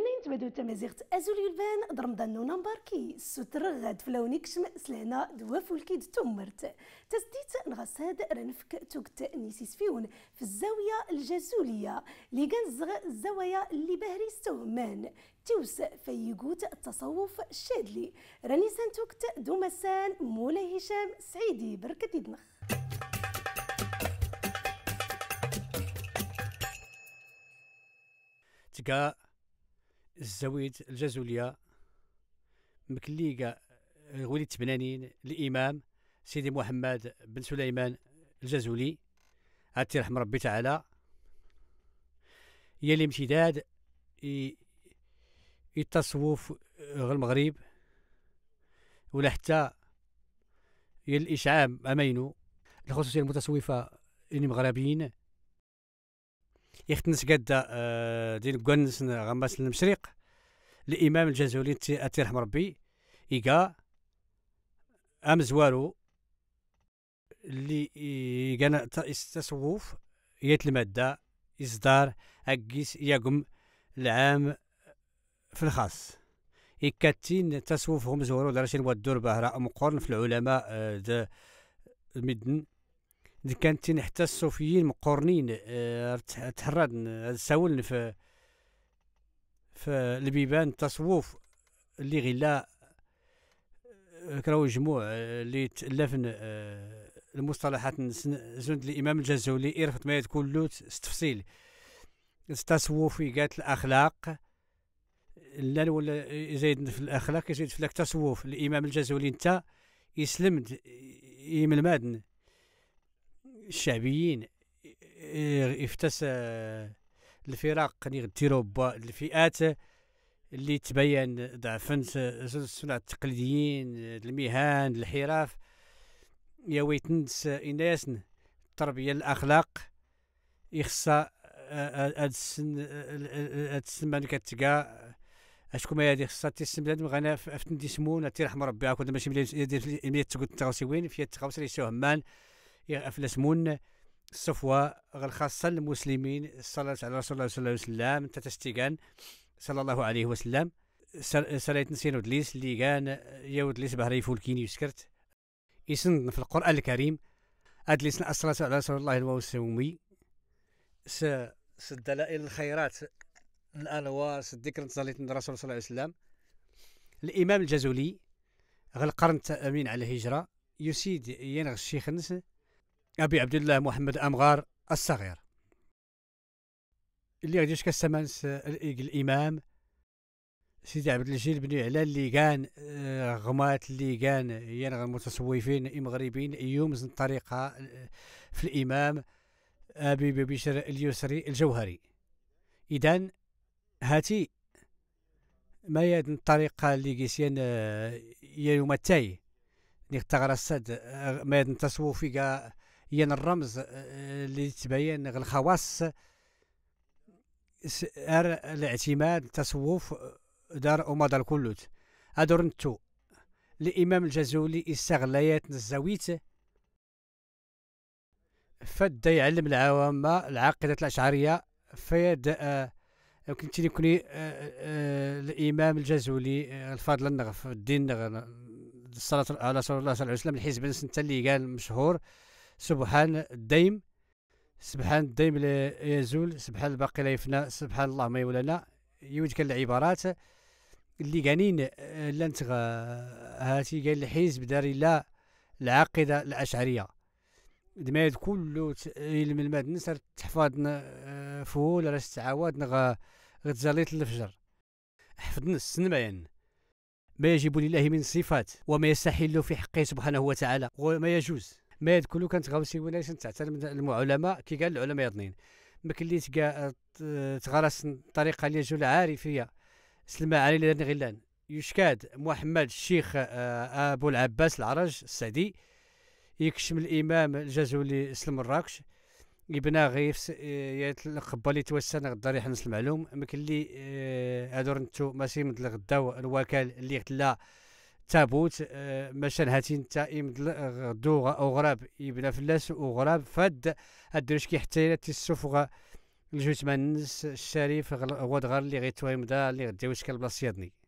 منين تبدو التمازيغ تأزو يلبان درمضان نونا مباركي غاد فلوني كشم سلهنا دواف الكيد تمرت تسديت نغساد رنفك توكت نيسيس فيون في الزاوية الجزولية لي كنزغ الزوايا اللي بهري ستومان توس فيقوت التصوف الشادلي راني سانتوكت دومسان مولاي هشام سعيدي بركة دمخ تكا الزويد الجازولية مكليقة وليد تبنانين الإمام سيدي محمد بن سليمان الجازولي عاد تيرحم ربي تعالى هي الامتداد التصوف المغرب ولا حتى يا الإشعام أمينو الخصوصية المتصوفة المغربيين يختنس قد آه، دين قنس غماس المشرق الامام الجزولي تي رحمه ربي ايكا ام زوالو اللي كان التصوف يت الماده اصدار اكيس يقم العام في الخاص إكاتين تصوفهم زورو درشين والدور بهراء مقرن في العلماء آه، المدن اللي كانت تين حتى الصوفيين مقرنين اه تحراد ساولن في في البيبان التصوف اللي غلا آه، كراو جموع آه، اللي تألفن اه المصطلحات زند الإمام الجزولي إرفت ما يتكون تفصيل التصوفي قالت الأخلاق لا ولا يزيد في الاخلاق يزيد في التصوف الامام الجزولي انت يسلم من المادن الشعبيين آه، يفتس آه، الفرق اللي يعني غديروا الفئات اللي تبين ضعفن الصناع التقليديين المهن الحرف يا ويتنس إناسن التربيه الاخلاق يخصا آه، هاد السن هاد السن ملي كتلقى اشكون هادي خصها تيسن بلاد غانا فتندي سمون تيرحم ربي هاكا ماشي ملي تقول تغاوسي وين فيا تغاوسي لي سوهمان من الصفوة خاصة للمسلمين الصلاة على رسول الله صلى الله عليه وسلم تتستيقان صلى الله عليه وسلم صلاة نسين ودليس اللي كان يودليس بهري فولكين يسكرت يسند في القرآن الكريم أدليس الصلاة على رسول الله الوسومي س الدلائل الخيرات الانوار الذكر صليت الرسول صلى الله عليه وسلم الامام الجزولي غل القرن على الهجره يسيد ينغ الشيخ نس أبي عبد الله محمد أمغار الصغير اللي غادي كستمانس الإمام سيدي عبد الجليل بن يعلى اللي كان آه، غمات اللي كان يعني المتصوفين المغربيين يومز الطريقة آه، في الإمام أبي بشر اليسري الجوهري إذا هاتي ما هي الطريقة اللي كيسيان آه، يوم التاي اللي اختغر السد ما التصوف التصوفي هي الرمز آه، آه، اللي تبين الخواص ار الاعتماد التصوف دار أمضى الكلوت أدرنتو الإمام الجزولي استغليات الزاويت فد يعلم العوام العقيدة الأشعرية فيد آه كنت آه،, آه آه الإمام الجزولي الفاضل النغف الدين الصلاة على رسول الله صلى الله عليه وسلم الحزب اللي قال مشهور سبحان الديم سبحان الديم لا يزول سبحان الباقي لا يفنى سبحان الله ما يولانا يوجد العبارات اللي كانين آه، لانت هاتي قال الحزب داري لا العقيدة الأشعرية دمايد كلو علم الماد نسر تحفظنا آه، فول راس تعاودنا غا غتزاليت الفجر حفظنا السنمعين ما يجب لله من صفات وما يستحل في حقه سبحانه وتعالى وما يجوز ما هاد كله كانت غاوسي ولاش تعتمد العلماء كي قال العلماء يضنين ما كليت كاع تغرس الطريقه اللي جو العارفيه سلمى علي لدن غلان يشكاد محمد الشيخ ابو العباس العرج السعدي يكشم الامام الجازولي سلم مراكش يبنى غيف يتقبل توسن غدا يحنس المعلوم مكلي ادور نتو ماشي من غدا الوكال اللي غدا تابوت مشان هاتين يمدل غدو غراب يبنا فلاس فاد فد كي حتى يلا تيسوفغ الجوت منس الشريف غد غار اللي غيتوا يمدا اللي غديوش كالبلاص يدني